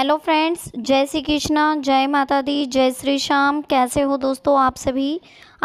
hello friends जय श्री कृष्णा जय माता दी जय श्री श्याम कैसे हो दोस्तों आप सभी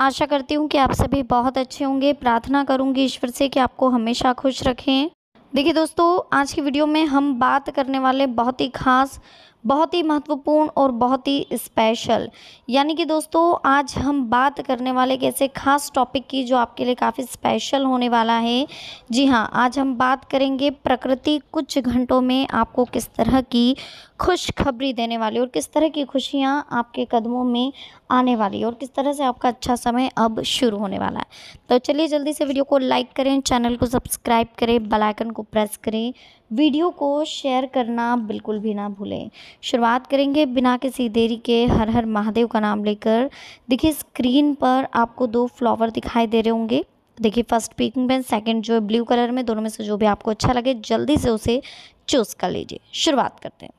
आशा करती हूँ कि आप सभी बहुत अच्छे होंगे प्रार्थना करूँगी ईश्वर से कि आपको हमेशा खुश रखें देखिए दोस्तों आज की वीडियो में हम बात करने वाले बहुत ही खास बहुत ही महत्वपूर्ण और बहुत ही स्पेशल यानी कि दोस्तों आज हम बात करने वाले कैसे खास टॉपिक की जो आपके लिए काफ़ी स्पेशल होने वाला है जी हाँ आज हम बात करेंगे प्रकृति कुछ घंटों में आपको किस तरह की खुशखबरी देने वाली और किस तरह की खुशियाँ आपके कदमों में आने वाली है और किस तरह से आपका अच्छा समय अब शुरू होने वाला है तो चलिए जल्दी से वीडियो को लाइक करें चैनल को सब्सक्राइब करें बेल आइकन को प्रेस करें वीडियो को शेयर करना बिल्कुल भी ना भूलें शुरुआत करेंगे बिना किसी देरी के हर हर महादेव का नाम लेकर देखिए स्क्रीन पर आपको दो फ्लावर दिखाई दे रहे होंगे देखिए फर्स्ट पिंक में सेकंड जो है ब्लू कलर में दोनों में से जो भी आपको अच्छा लगे जल्दी से उसे चूज़ कर लीजिए शुरुआत करते हैं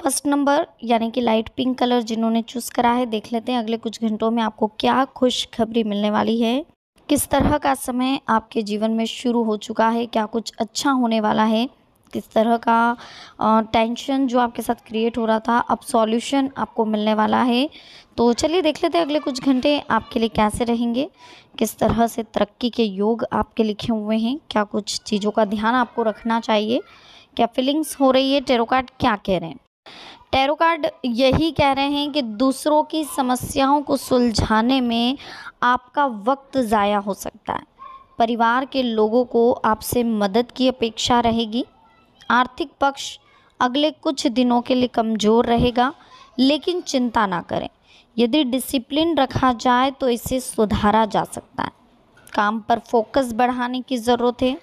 फर्स्ट नंबर यानी कि लाइट पिंक कलर जिन्होंने चूज़ करा है देख लेते हैं अगले कुछ घंटों में आपको क्या खुशखबरी मिलने वाली है किस तरह का समय आपके जीवन में शुरू हो चुका है क्या कुछ अच्छा होने वाला है किस तरह का टेंशन जो आपके साथ क्रिएट हो रहा था अब सॉल्यूशन आपको मिलने वाला है तो चलिए देख लेते हैं अगले कुछ घंटे आपके लिए कैसे रहेंगे किस तरह से तरक्की के योग आपके लिखे हुए हैं क्या कुछ चीज़ों का ध्यान आपको रखना चाहिए क्या फीलिंग्स हो रही है टेरोकार्ड क्या कह रहे हैं टैरो कार्ड यही कह रहे हैं कि दूसरों की समस्याओं को सुलझाने में आपका वक्त ज़ाया हो सकता है परिवार के लोगों को आपसे मदद की अपेक्षा रहेगी आर्थिक पक्ष अगले कुछ दिनों के लिए कमज़ोर रहेगा लेकिन चिंता ना करें यदि डिसिप्लिन रखा जाए तो इसे सुधारा जा सकता है काम पर फोकस बढ़ाने की ज़रूरत है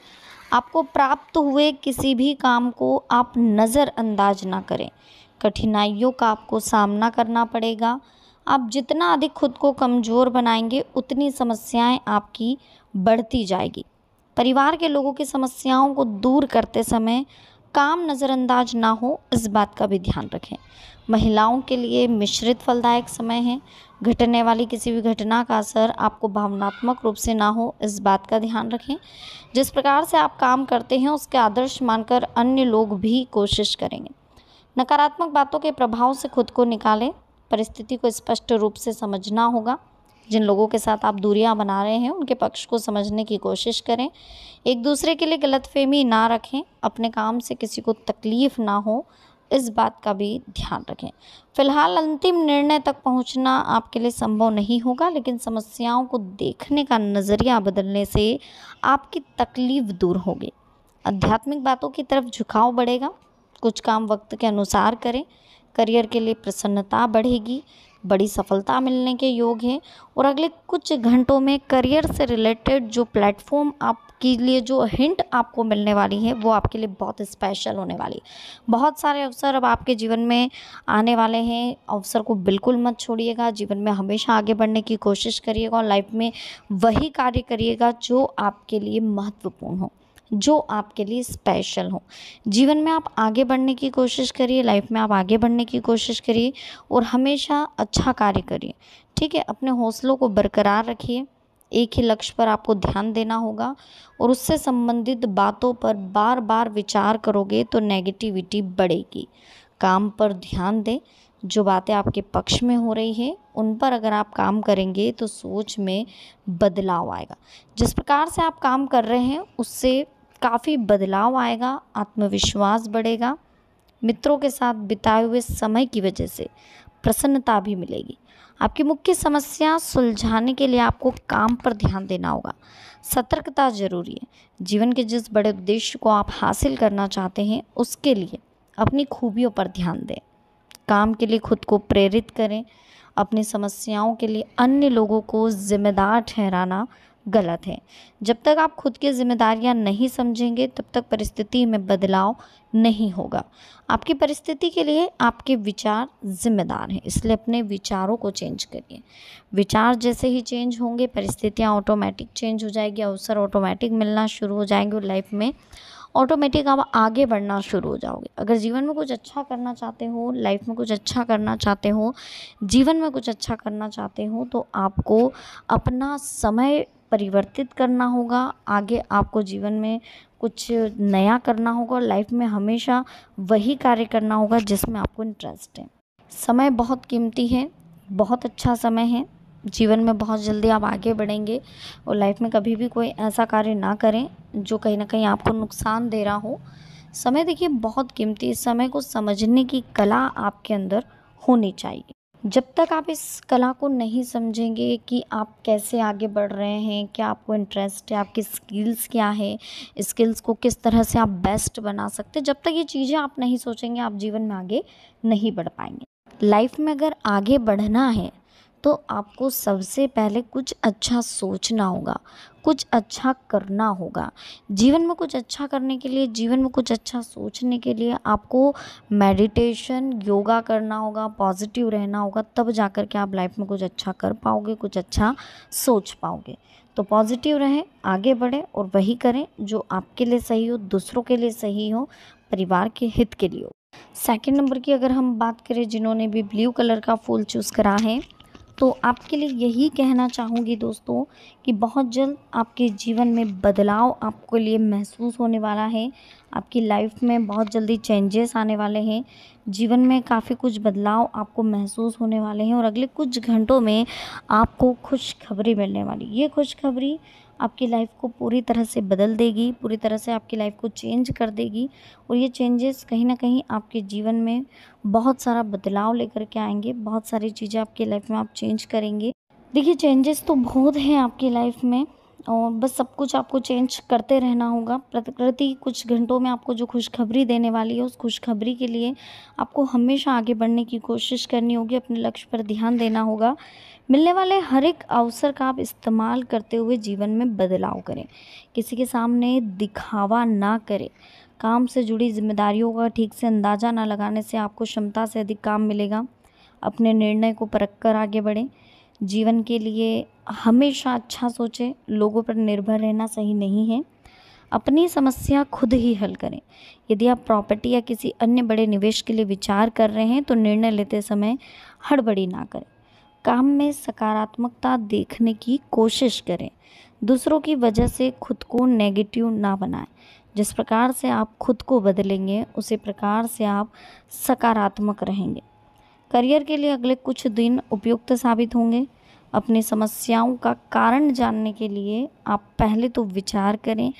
आपको प्राप्त हुए किसी भी काम को आप नज़रअंदाज ना करें कठिनाइयों का आपको सामना करना पड़ेगा आप जितना अधिक खुद को कमज़ोर बनाएंगे उतनी समस्याएं आपकी बढ़ती जाएगी परिवार के लोगों की समस्याओं को दूर करते समय काम नज़रअंदाज ना हो इस बात का भी ध्यान रखें महिलाओं के लिए मिश्रित फलदायक समय है घटने वाली किसी भी घटना का असर आपको भावनात्मक रूप से ना हो इस बात का ध्यान रखें जिस प्रकार से आप काम करते हैं उसके आदर्श मानकर अन्य लोग भी कोशिश करेंगे नकारात्मक बातों के प्रभाव से खुद को निकालें परिस्थिति को स्पष्ट रूप से समझना होगा जिन लोगों के साथ आप दूरियां बना रहे हैं उनके पक्ष को समझने की कोशिश करें एक दूसरे के लिए गलतफहमी ना रखें अपने काम से किसी को तकलीफ़ ना हो इस बात का भी ध्यान रखें फिलहाल अंतिम निर्णय तक पहुंचना आपके लिए संभव नहीं होगा लेकिन समस्याओं को देखने का नज़रिया बदलने से आपकी तकलीफ दूर होगी आध्यात्मिक बातों की तरफ झुकाव बढ़ेगा कुछ काम वक्त के अनुसार करें करियर के लिए प्रसन्नता बढ़ेगी बड़ी सफलता मिलने के योग हैं और अगले कुछ घंटों में करियर से रिलेटेड जो प्लेटफॉर्म आपके लिए जो हिंट आपको मिलने वाली है वो आपके लिए बहुत स्पेशल होने वाली बहुत सारे अवसर अब आपके जीवन में आने वाले हैं अवसर को बिल्कुल मत छोड़िएगा जीवन में हमेशा आगे बढ़ने की कोशिश करिएगा और लाइफ में वही कार्य करिएगा जो आपके लिए महत्वपूर्ण हो जो आपके लिए स्पेशल हो जीवन में आप आगे बढ़ने की कोशिश करिए लाइफ में आप आगे बढ़ने की कोशिश करिए और हमेशा अच्छा कार्य करिए ठीक है अपने हौसलों को बरकरार रखिए एक ही लक्ष्य पर आपको ध्यान देना होगा और उससे संबंधित बातों पर बार बार विचार करोगे तो नेगेटिविटी बढ़ेगी काम पर ध्यान दें जो बातें आपके पक्ष में हो रही हैं उन पर अगर आप काम करेंगे तो सोच में बदलाव आएगा जिस प्रकार से आप काम कर रहे हैं उससे काफ़ी बदलाव आएगा आत्मविश्वास बढ़ेगा मित्रों के साथ बिताए हुए समय की वजह से प्रसन्नता भी मिलेगी आपकी मुख्य समस्या सुलझाने के लिए आपको काम पर ध्यान देना होगा सतर्कता जरूरी है जीवन के जिस बड़े उद्देश्य को आप हासिल करना चाहते हैं उसके लिए अपनी खूबियों पर ध्यान दें काम के लिए खुद को प्रेरित करें अपनी समस्याओं के लिए अन्य लोगों को जिम्मेदार ठहराना गलत है जब तक आप खुद की जिम्मेदारियां नहीं समझेंगे तब तक परिस्थिति में बदलाव नहीं होगा आपकी परिस्थिति के लिए आपके विचार जिम्मेदार हैं इसलिए अपने विचारों को चेंज करिए विचार जैसे ही चेंज होंगे परिस्थितियां ऑटोमेटिक चेंज हो जाएगी अवसर ऑटोमेटिक मिलना शुरू हो जाएंगे लाइफ में ऑटोमेटिक आप आगे बढ़ना शुरू हो जाओगे अगर जीवन में कुछ अच्छा करना चाहते हो लाइफ में कुछ अच्छा करना चाहते हो जीवन में कुछ अच्छा करना चाहते हो तो आपको अपना समय परिवर्तित करना होगा आगे आपको जीवन में कुछ नया करना होगा लाइफ में हमेशा वही कार्य करना होगा जिसमें आपको इंटरेस्ट है समय बहुत कीमती है बहुत अच्छा समय है जीवन में बहुत जल्दी आप आगे बढ़ेंगे और लाइफ में कभी भी कोई ऐसा कार्य ना करें जो कहीं ना कहीं आपको नुकसान दे रहा हो समय देखिए बहुत कीमती है समय को समझने की कला आपके अंदर होनी चाहिए जब तक आप इस कला को नहीं समझेंगे कि आप कैसे आगे बढ़ रहे हैं क्या आपको इंटरेस्ट है आपकी स्किल्स क्या है स्किल्स को किस तरह से आप बेस्ट बना सकते जब तक ये चीज़ें आप नहीं सोचेंगे आप जीवन में आगे नहीं बढ़ पाएंगे लाइफ में अगर आगे बढ़ना है तो आपको सबसे पहले कुछ अच्छा सोचना होगा कुछ अच्छा करना होगा जीवन में कुछ अच्छा करने के लिए जीवन में कुछ अच्छा सोचने के लिए आपको मेडिटेशन योगा करना होगा पॉजिटिव रहना होगा तब जाकर के आप लाइफ में कुछ अच्छा कर पाओगे कुछ अच्छा सोच पाओगे तो पॉजिटिव रहें आगे बढ़ें और वही करें जो आपके लिए सही हो दूसरों के लिए सही हो परिवार के हित के लिए हो सेकेंड नंबर की अगर हम बात करें जिन्होंने भी ब्लू कलर का फूल चूज़ करा है तो आपके लिए यही कहना चाहूँगी दोस्तों कि बहुत जल्द आपके जीवन में बदलाव आपके लिए महसूस होने वाला है आपकी लाइफ में बहुत जल्दी चेंजेस आने वाले हैं जीवन में काफ़ी कुछ बदलाव आपको महसूस होने वाले हैं और अगले कुछ घंटों में आपको खुशखबरी मिलने वाली ये खुशखबरी आपकी लाइफ को पूरी तरह से बदल देगी पूरी तरह से आपकी लाइफ को चेंज कर देगी और ये चेंजेस कहीं ना कहीं आपके जीवन में बहुत सारा बदलाव लेकर के आएंगे बहुत सारी चीज़ें आपकी लाइफ में आप चेंज करेंगे देखिए चेंजेस तो बहुत हैं आपकी लाइफ में और बस सब कुछ आपको चेंज करते रहना होगा प्रकृति कुछ घंटों में आपको जो खुशखबरी देने वाली है उस खुशखबरी के लिए आपको हमेशा आगे बढ़ने की कोशिश करनी होगी अपने लक्ष्य पर ध्यान देना होगा मिलने वाले हर एक अवसर का आप इस्तेमाल करते हुए जीवन में बदलाव करें किसी के सामने दिखावा ना करें काम से जुड़ी जिम्मेदारियों का ठीक से अंदाज़ा ना लगाने से आपको क्षमता से अधिक काम मिलेगा अपने निर्णय को परख कर आगे बढ़ें जीवन के लिए हमेशा अच्छा सोचें लोगों पर निर्भर रहना सही नहीं है अपनी समस्या खुद ही हल करें यदि आप प्रॉपर्टी या किसी अन्य बड़े निवेश के लिए विचार कर रहे हैं तो निर्णय लेते समय हड़बड़ी ना करें काम में सकारात्मकता देखने की कोशिश करें दूसरों की वजह से खुद को नेगेटिव ना बनाएं जिस प्रकार से आप खुद को बदलेंगे उसी प्रकार से आप सकारात्मक रहेंगे करियर के लिए अगले कुछ दिन उपयुक्त साबित होंगे अपनी समस्याओं का कारण जानने के लिए आप पहले तो विचार करें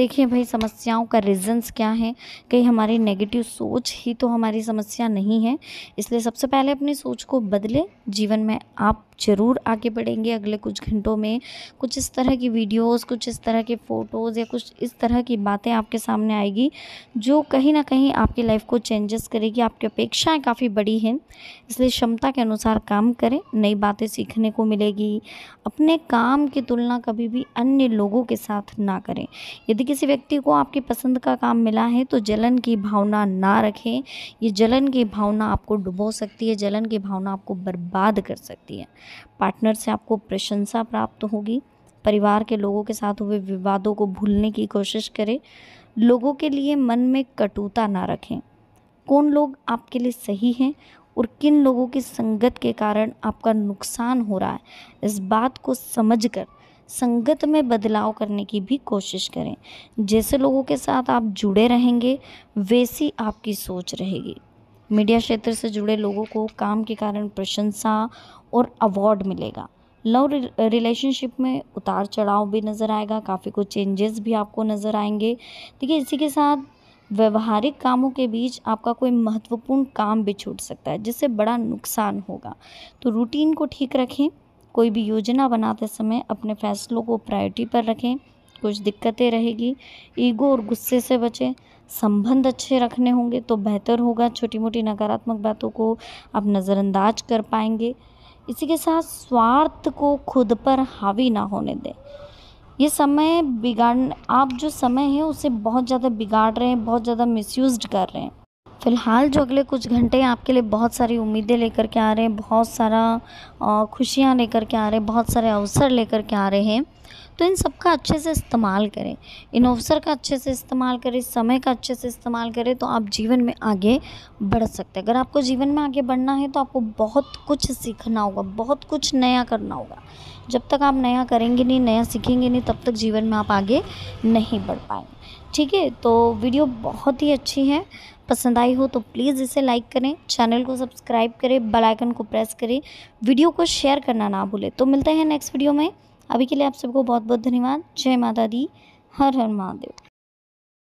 देखिए भाई समस्याओं का रीजंस क्या है कहीं हमारी नेगेटिव सोच ही तो हमारी समस्या नहीं है इसलिए सबसे पहले अपनी सोच को बदलें जीवन में आप ज़रूर आगे बढ़ेंगे अगले कुछ घंटों में कुछ इस तरह की वीडियोस कुछ इस तरह के फ़ोटोज़ या कुछ इस तरह की बातें आपके सामने आएगी जो कहीं ना कहीं आपकी लाइफ को चेंजेस करेगी आपकी अपेक्षाएं काफ़ी बड़ी हैं इसलिए क्षमता के अनुसार काम करें नई बातें सीखने को मिलेगी अपने काम की तुलना कभी भी अन्य लोगों के साथ ना करें यदि किसी व्यक्ति को आपकी पसंद का काम मिला है तो जलन की भावना ना रखें ये जलन की भावना आपको डुबो सकती है जलन की भावना आपको बर्बाद कर सकती है पार्टनर से आपको प्रशंसा प्राप्त होगी परिवार के लोगों के साथ हुए विवादों को भूलने की कोशिश करें लोगों के लिए मन में कटुता ना रखें कौन लोग आपके लिए सही हैं और किन लोगों की संगत के कारण आपका नुकसान हो रहा है इस बात को समझकर संगत में बदलाव करने की भी कोशिश करें जैसे लोगों के साथ आप जुड़े रहेंगे वैसी आपकी सोच रहेगी मीडिया क्षेत्र से जुड़े लोगों को काम के कारण प्रशंसा और अवार्ड मिलेगा लव रिलेशनशिप में उतार चढ़ाव भी नज़र आएगा काफ़ी कुछ चेंजेस भी आपको नज़र आएंगे देखिए इसी के साथ व्यवहारिक कामों के बीच आपका कोई महत्वपूर्ण काम भी छूट सकता है जिससे बड़ा नुकसान होगा तो रूटीन को ठीक रखें कोई भी योजना बनाते समय अपने फैसलों को प्रायोरिटी पर रखें कुछ दिक्कतें रहेगी ईगो और गुस्से से बचें संबंध अच्छे रखने होंगे तो बेहतर होगा छोटी मोटी नकारात्मक बातों को आप नज़रअंदाज कर पाएंगे इसी के साथ स्वार्थ को खुद पर हावी ना होने दें ये समय बिगाड़ आप जो समय है उसे बहुत ज़्यादा बिगाड़ रहे हैं बहुत ज़्यादा मिसयूज कर रहे हैं फ़िलहाल जो अगले कुछ घंटे आपके लिए बहुत सारी उम्मीदें लेकर के आ रहे हैं बहुत सारा खुशियाँ लेकर के आ रहे हैं बहुत सारे अवसर लेकर के आ रहे हैं तो इन सब का अच्छे से इस्तेमाल करें इन अवसर का अच्छे से इस्तेमाल करें समय का अच्छे से इस्तेमाल करें तो आप जीवन में आगे बढ़ सकते हैं अगर आपको जीवन में आगे बढ़ना है तो आपको बहुत कुछ सीखना होगा बहुत कुछ नया करना होगा जब तक आप नया करेंगे नहीं नया सीखेंगे नहीं तब तक जीवन में आप आगे नहीं बढ़ पाएंगे ठीक है तो वीडियो बहुत ही अच्छी है पसंद आई हो तो प्लीज़ इसे लाइक करें चैनल को सब्सक्राइब करें बेल आइकन को प्रेस करें वीडियो को शेयर करना ना भूलें तो मिलते हैं नेक्स्ट वीडियो में अभी के लिए आप सबको बहुत बहुत धन्यवाद जय माता दी हर हर महादेव